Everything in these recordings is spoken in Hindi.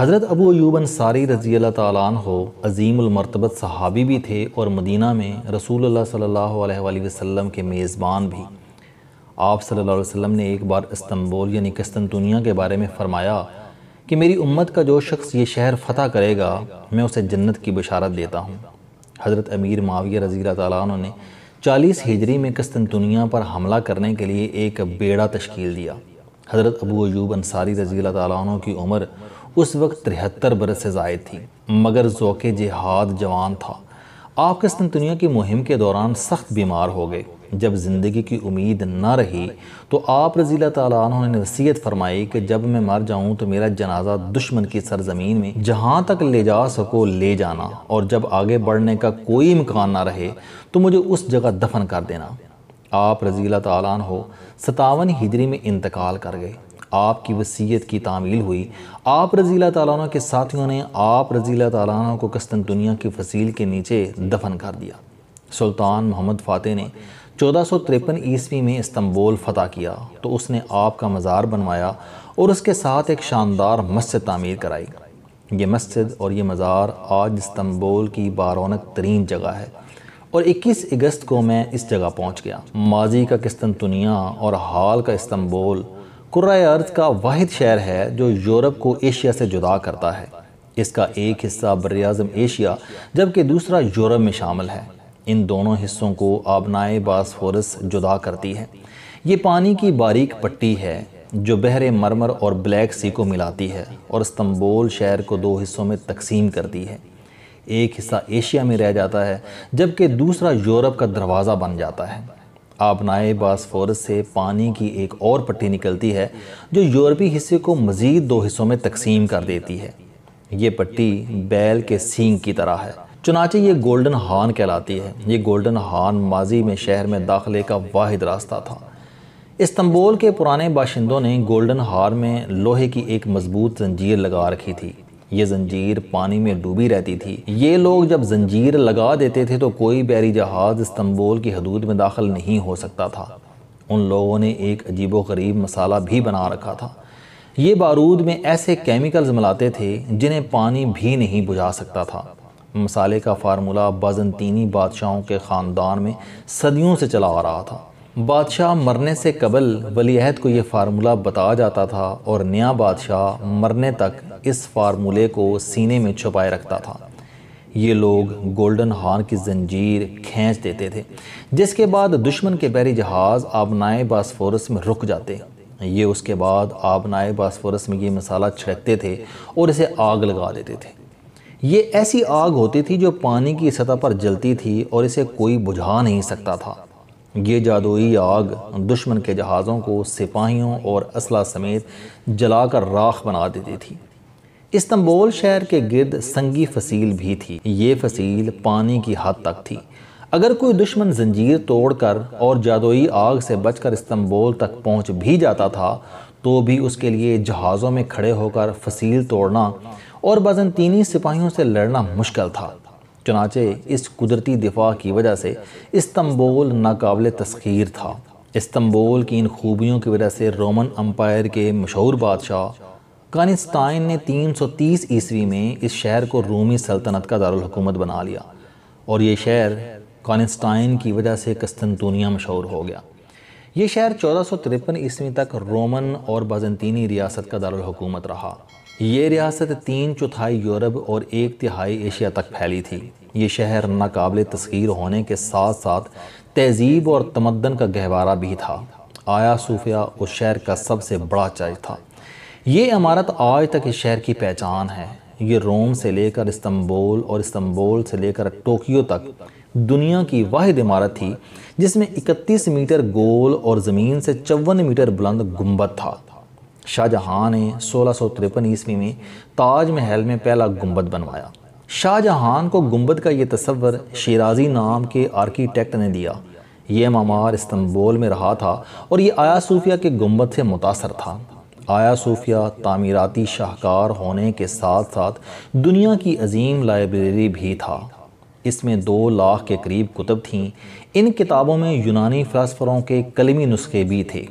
हज़रत अबू अयूबन सारी रज़ी अल्लाह तालन सहाबी भी थे और मदीना में रसूल सल्ला वसम के मेज़बान भी आप सल्ला वसम ने एक बार इस्तंबुल यानी कस्तनतुनिया के बारे में फ़रमाया कि मेरी उम्मत का जो शख्स ये शहर फ़तह करेगा मैं उसे जन्नत की बशारत देता हूँ हज़रत अमीर माविया रज़ी तालन ने चालीस हिजरी में कस्तनतुनिया पर हमला करने के लिए एक बेड़ा तश्कील दिया हज़रत अबू अयूब अंसारी रज़ी तन की उम्र उस वक्त तिहत्तर बरस से जायद थी मगर जोक जहाद जवान था आप दुनिया की मुहिम के दौरान सख्त बीमार हो गए जब ज़िंदगी की उम्मीद ना रही तो आप रजील तैन ने वसीयत फरमाई कि जब मैं मर जाऊँ तो मेरा जनाजा दुश्मन की सरजमीन में जहाँ तक ले जा सको ले जाना और जब आगे बढ़ने का कोई इम्कान ना रहे तो मुझे उस जगह दफन कर देना आप रजील तैन हो सतावन हिजरी में इंतकाल कर गए आपकी वसीयत की तामील हुई आप रजील ताली के साथियों ने आप रजील ताली को कस्तन दुनिया की फसील के नीचे दफन कर दिया सुल्तान मोहम्मद फ़ातह ने चौदह सौ तिरपन ईस्वी में इस्तंबोल फ़तह किया तो उसने आपका मज़ार बनवाया और उसके साथ एक शानदार मस्जिद तामीर कराई ये मस्जिद और ये मज़ार आज इस्तंबोल की बारौनक तरीन जगह है और 21 अगस्त को मैं इस जगह पहुंच गया माजी का दुनिया और हाल का इस्तंबोल कुर्रा अर्ज़ का वाद शहर है जो यूरोप को एशिया से जुदा करता है इसका एक हिस्सा अज़म एशिया जबकि दूसरा यूरोप में शामिल है इन दोनों हिस्सों को आबनाए बासफोरस जुदा करती है ये पानी की बारीक पट्टी है जो बहरे मरमर और ब्लैक सी को मिलाती है और इस्तंबोल शहर को दो हिस्सों में तकसीम करती है एक हिस्सा एशिया में रह जाता है जबकि दूसरा यूरोप का दरवाज़ा बन जाता है नाए बासफोरस से पानी की एक और पट्टी निकलती है जो यूरोपी हिस्से को मज़ीद दो हिस्सों में तकसीम कर देती है ये पट्टी बैल के सींग की तरह है चुनाचे ये गोल्डन हॉर्न कहलाती है ये गोल्डन हॉर्न माजी में शहर में दाखिले का वाद रास्ता था इस्तंबोल के पुराने बाशिंदों ने गोल्डन हार में लोहे की एक मजबूत जंजीर लगा रखी थी ये जंजीर पानी में डूबी रहती थी ये लोग जब जंजीर लगा देते थे तो कोई बैरी जहाज़ इस्तंबोल की हदूद में दाखिल नहीं हो सकता था उन लोगों ने एक अजीब गरीब मसाला भी बना रखा था ये बारूद में ऐसे केमिकल्स मिलाते थे जिन्हें पानी भी नहीं बुझा सकता था मसाले का फार्मूला बाजनतीनी बादशाहों के ख़ानदान में सदियों से चला आ रहा था बादशाह मरने से कबल वलीहद को ये फार्मूला बताया जाता था और नया बादशाह मरने तक इस फार्मूले को सीने में छुपाए रखता था ये लोग गोल्डन हॉर्न की जंजीर खींच देते थे जिसके बाद दुश्मन के बहरी जहाज़ आबनाए बासफोरस में रुक जाते ये उसके बाद आबनाए बासफोरस में ये मसाला छिड़कते थे और इसे आग लगा देते थे ये ऐसी आग होती थी जो पानी की सतह पर जलती थी और इसे कोई बुझा नहीं सकता था ये जादुई आग दुश्मन के जहाज़ों को सिपाहियों और असला समेत जलाकर राख बना देती थी इस्तंबोल शहर के गिर्द संगी फसील भी थी ये फसील पानी की हद तक थी अगर कोई दुश्मन जंजीर तोड़कर और जादुई आग से बचकर इस्तंबोल तक पहुंच भी जाता था तो भी उसके लिए जहाज़ों में खड़े होकर फसील तोड़ना और बज़ंतीनी सिपाहियों से लड़ना मुश्किल था चनाचे इस कुदरती दिफा की वजह से इस्तंबोल नाकबिल तस्खीर था इस्तंबोल की इन खूबियों की वजह से रोमन अम्पायर के मशहूर बादशाह कानिस्तान ने 330 ईस्वी में इस शहर को रोमी सल्तनत का दारकूमत बना लिया और ये शहर कानिस्तान की वजह से कस्तनतूनिया मशहूर हो गया ये शहर चौदह सौ तिरपन ईस्वी तक रोमन और बाजनतीनी रियासत का दारकूमत रहा ये रियासत तीन चौथाई यूरोप और एक तिहाई एशिया तक फैली थी ये शहर नाकबिल तस्खीर होने के साथ साथ तहजीब और तमदन का गहवारा भी था आया सूफिया उस शहर का सबसे बड़ा चर्च था ये इमारत आज तक इस शहर की पहचान है ये रोम से लेकर इस्तंबोल और इस्तंबोल से लेकर टोक्यो तक दुनिया की वाद इमारत थी जिसमें 31 मीटर गोल और ज़मीन से चौवन मीटर बुलंद गुंबद था शाहजहाँ ने सोलह सौ ईस्वी में ताज महल में पहला गुंबद बनवाया शाहजहां को गुम्बद का ये तस्वर शेराजी नाम के आर्किटेक्ट ने दिया ये ममार इस्तंबोल में रहा था और ये आया सूफिया के गुम्बद से मुतासर था आया सूफिया तामीराती शाहकार होने के साथ साथ दुनिया की अजीम लाइब्रेरी भी था इसमें दो लाख के करीब कुतब थीं इन किताबों में यूनानी फ़लासफ़रों के कलमी नुस्खे भी थे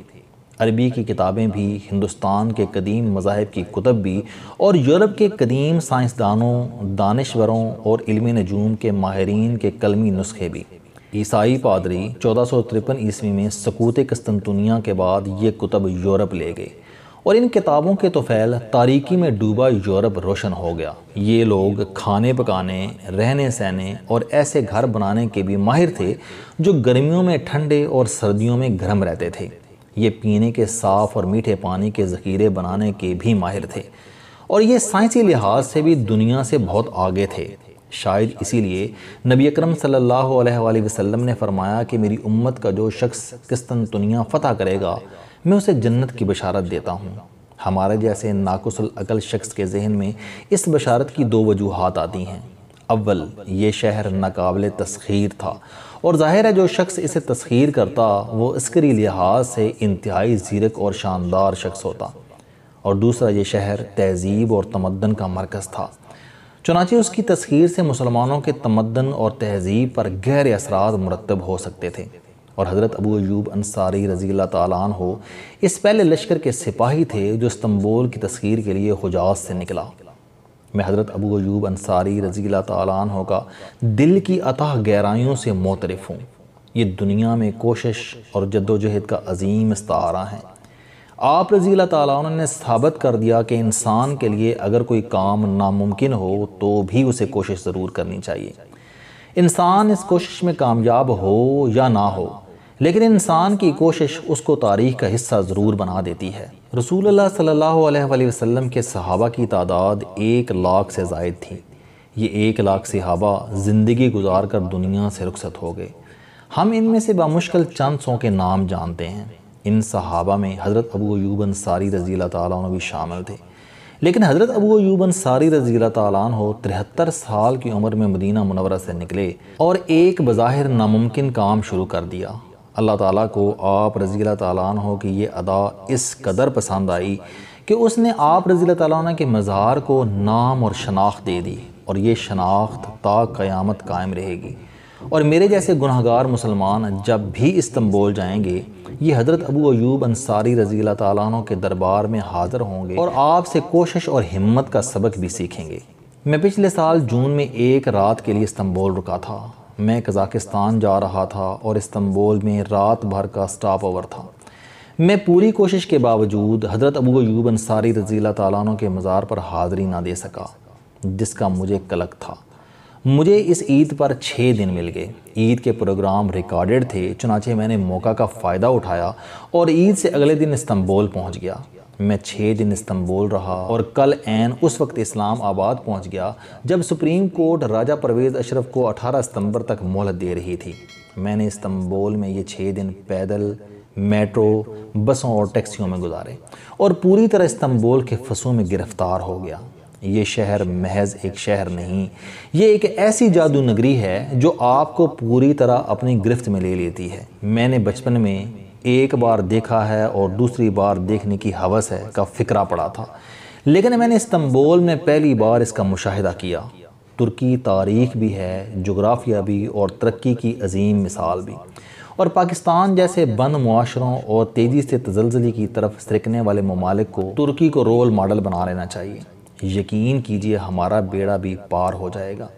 अरबी की किताबें भी हिंदुस्तान के कदीम मज़ाहब की कुतब भी और यूरोप के कदीम साइंसदानों दानश्वरों और इल्मी नजूम के माहरीन के कलमी नुस्खे भी ईसाई पादरी चौदह सौ तिरपन ईस्वी में सकूत कस्तनतुनिया के बाद ये कुतब यूरोप ले गए और इन किताबों के तोफ़ैल तारीकी में डूबा यूरोप रोशन हो गया ये लोग खाने पकाने रहने सहने और ऐसे घर बनाने के भी माहिर थे जो गर्मियों में ठंडे और सर्दियों में गर्म रहते थे ये पीने के साफ़ और मीठे पानी के ज़ख़ीरे बनाने के भी माहिर थे और ये साइंसी लिहाज से भी दुनिया से बहुत आगे थे शायद इसीलिए नबी अकरम सल्लल्लाहु अलैहि वसल्लम ने फरमाया कि मेरी उम्मत का जो शख्स किस्तन दुनिया फ़तह करेगा मैं उसे जन्नत की बशारत देता हूँ हमारे जैसे नाकुसल अकल शख्स के जहन में इस बशारत की दो वजूहत आती हैं अव्वल ये शहर नाकबिल तस्खीर था और ज़ाहिर है जो शख्स इसे तस्खीर करता वो इसकरी लिहाज से इंतहाई ज़ीरक और शानदार शख्स होता और दूसरा ये शहर तहज़ीब और तमदन का मरकज़ था चुनाचे उसकी तस्खीर से मुसलमानों के तमदन और तहज़ीब पर गहरे असरार मुरतब हो सकते थे और हज़रत अबू अयूब अंसारी रज़ी तालान हो इस पहले लश्कर के सिपाही थे जो इस्तंबोल की तस्खीर के लिए हजाज से निकला मैं हज़रत अबू अयूब अंसारी रज़ी तन का दिल की अतः गहराइयों से मोतरफ़ हूँ ये दुनिया में कोशिश और जद्दोजहद का अजीम इस्तारा है आप रज़ी तन ने कर दिया कि इंसान के लिए अगर कोई काम नामुमकिन हो तो भी उसे कोशिश ज़रूर करनी चाहिए इंसान इस कोशिश में कामयाब हो या ना हो लेकिन इंसान की कोशिश उसको तारीख का हिस्सा ज़रूर बना देती है रसूल सल्लल्लाहु अलैहि के सहाबा की तादाद एक लाख से जायद थी ये एक लाख सहाबा ज़िंदगी गुजार कर दुनिया से रुखसत हो गए हम इनमें से बामुश्किल चंद सौ के नाम जानते हैं इन सहाबा में हज़रत अबू यूबन अंसारी रज़ी तन भी शामिल थे लेकिन हज़रत अबू यूब अंसारी रज़ी हो तिहत्तर साल की उम्र में मदीना मुनवरा से निकले और एक बज़ाहिर नामुमकिन काम शुरू कर दिया अल्लाह ताला को आप रज़ी हो कि ये अदा इस कदर पसंद आई कि उसने आप रज़ी तु के मज़ार को नाम और शनाख्त दे दी और ये शनाख्त ता क़यामत कायम रहेगी और मेरे जैसे गुनहगार मुसलमान जब भी इस्तंबोल जाएंगे ये हज़रत अबू अयूब अंसारी रज़ी तु के दरबार में हाजिर होंगे और आपसे कोशिश और हिम्मत का सबक भी सीखेंगे मैं पिछले साल जून में एक रात के लिए इस्तंबोल रुका था मैं कज़ाकिस्तान जा रहा था और इस्तंबोल में रात भर का स्टाफ ओवर था मैं पूरी कोशिश के बावजूद हज़रत अबू अयूब अंसारी रजील तालानों के मज़ार पर हाज़री ना दे सका जिसका मुझे कलक था मुझे इस ईद पर छः दिन मिल गए ईद के प्रोग्राम रिकॉर्डेड थे चुनाचे मैंने मौका का फ़ायदा उठाया और ईद से अगले दिन इस्तंबोल पहुंच गया मैं छः दिन इस्तंबुल रहा और कल एन उस वक्त इस्लाम आबाद पहुँच गया जब सुप्रीम कोर्ट राजा परवेज़ अशरफ को 18 सितंबर तक मोहलत दे रही थी मैंने इस्तंबुल में ये छः दिन पैदल मेट्रो बसों और टैक्सियों में गुजारे और पूरी तरह इस्तंबुल के फसों में गिरफ़्तार हो गया ये शहर महज एक शहर नहीं ये एक ऐसी जादू नगरी है जो आपको पूरी तरह अपनी गिरफ्त में ले लेती है मैंने बचपन में एक बार देखा है और दूसरी बार देखने की हवस है का फिक्रा पड़ा था लेकिन मैंने इस्तंबोल में पहली बार इसका मुशाहिदा किया तुर्की तारीख भी है जोग्राफिया भी और तरक्की की अजीम मिसाल भी और पाकिस्तान जैसे बंद माशरों और तेज़ी से तजलजली की तरफ सरकने वाले ममालिक को तुर्की को रोल मॉडल बना लेना चाहिए यकीन कीजिए हमारा बेड़ा भी पार हो जाएगा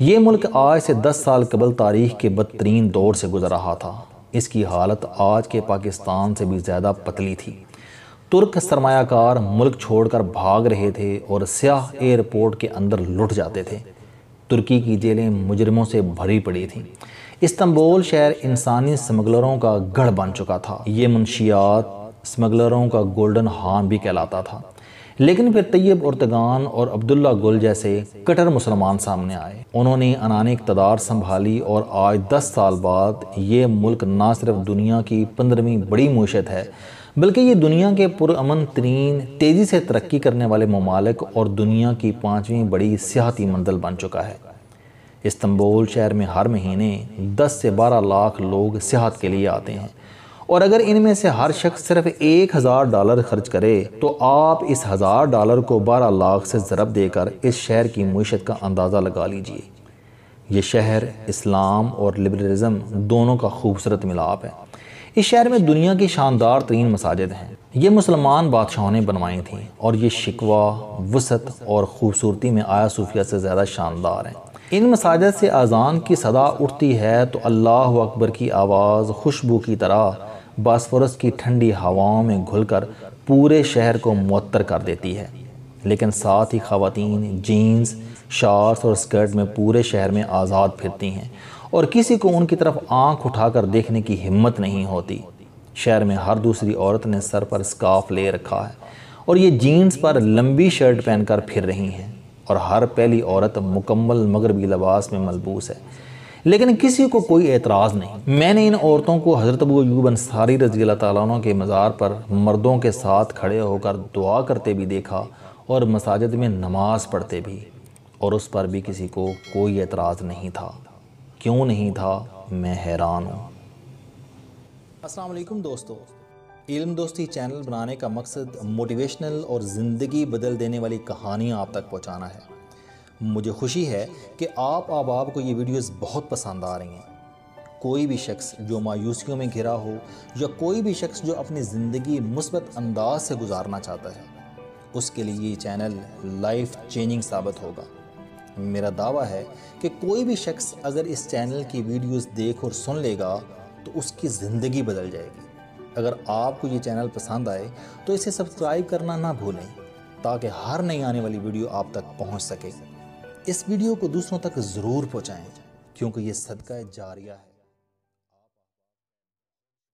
ये मुल्क आज से 10 साल कबल तारीख के बदतरीन दौर से गुजर रहा था इसकी हालत आज के पाकिस्तान से भी ज़्यादा पतली थी तुर्क सरमाकार मुल्क छोड़कर भाग रहे थे और स्याह एयरपोर्ट के अंदर लुट जाते थे तुर्की की जेलें मुजरमों से भरी पड़ी थीं इस्तंबोल शहर इंसानी स्मगलरों का गढ़ बन चुका था ये मुंशियात स्मगलरों का गोल्डन हार्न भी कहलाता था लेकिन फिर तैयब उर्तगान और अब्दुल्ला गुल जैसे कटर मुसलमान सामने आए उन्होंने अनानी इकतदार संभाली और आज दस साल बाद ये मुल्क ना सिर्फ दुनिया की पंद्रहवीं बड़ी मीशत है बल्कि ये दुनिया के पुरान तरीन तेज़ी से तरक्की करने वाले ममालिक और दुनिया की पाँचवीं बड़ी सियाती मंजिल बन चुका है इस्तंबोल शहर में हर महीने दस से बारह लाख लोग सेहत के लिए आते हैं और अगर इनमें से हर शख्स सिर्फ एक हज़ार डॉलर खर्च करे तो आप इस हज़ार डॉलर को बारह लाख से ज़रब देकर इस शहर की मीशत का अंदाज़ा लगा लीजिए यह शहर इस्लाम और लिबरलिज़म दोनों का खूबसूरत मिलाप है इस शहर में दुनिया की शानदार तरीन मसाजिद हैं ये मुसलमान बादशाहों ने बनवाई थी और ये शिकवा वसत और खूबसूरती में आया सूफिया से ज़्यादा शानदार हैं इन मसाजिद से अजान की सदा उठती है तो अल्लाह अकबर की आवाज़ खुशबू की तरह बास्फोरस की ठंडी हवाओं में घुलकर पूरे शहर को मअतर कर देती है लेकिन साथ ही खातन जीन्स शार्ट्स और स्कर्ट में पूरे शहर में आज़ाद फिरती हैं और किसी को उनकी तरफ आंख उठाकर देखने की हिम्मत नहीं होती शहर में हर दूसरी औरत ने सर पर स्काफ ले रखा है और ये जीन्स पर लंबी शर्ट पहनकर फिर रही हैं और हर पहली औरत मुकम्मल मगरबी लबास में मलबूस है लेकिन किसी को कोई एतराज़ नहीं मैंने इन औरतों को हज़रत अबू यूब अंसारी रजी अल्लाह के मज़ार पर मर्दों के साथ खड़े होकर दुआ करते भी देखा और मसाजिद में नमाज़ पढ़ते भी और उस पर भी किसी को कोई एतराज़ नहीं था क्यों नहीं था मैं हैरान हूँ असलम दोस्तों इल्म दोस्ती चैनल बनाने का मकसद मोटिवेशनल और ज़िंदगी बदल देने वाली कहानियाँ आप तक पहुँचाना है मुझे खुशी है कि आप आप को ये वीडियोस बहुत पसंद आ रही हैं कोई भी शख्स जो मायूसियों में घिरा हो या कोई भी शख्स जो अपनी ज़िंदगी मुस्बत अंदाज से गुजारना चाहता है उसके लिए ये चैनल लाइफ चेंजिंग साबित होगा मेरा दावा है कि कोई भी शख्स अगर इस चैनल की वीडियोस देख और सुन लेगा तो उसकी ज़िंदगी बदल जाएगी अगर आपको ये चैनल पसंद आए तो इसे सब्सक्राइब करना ना भूलें ताकि हर नई आने वाली वीडियो आप तक पहुंच सके इस वीडियो को दूसरों तक ज़रूर पहुंचाएं क्योंकि ये सदका जारिया है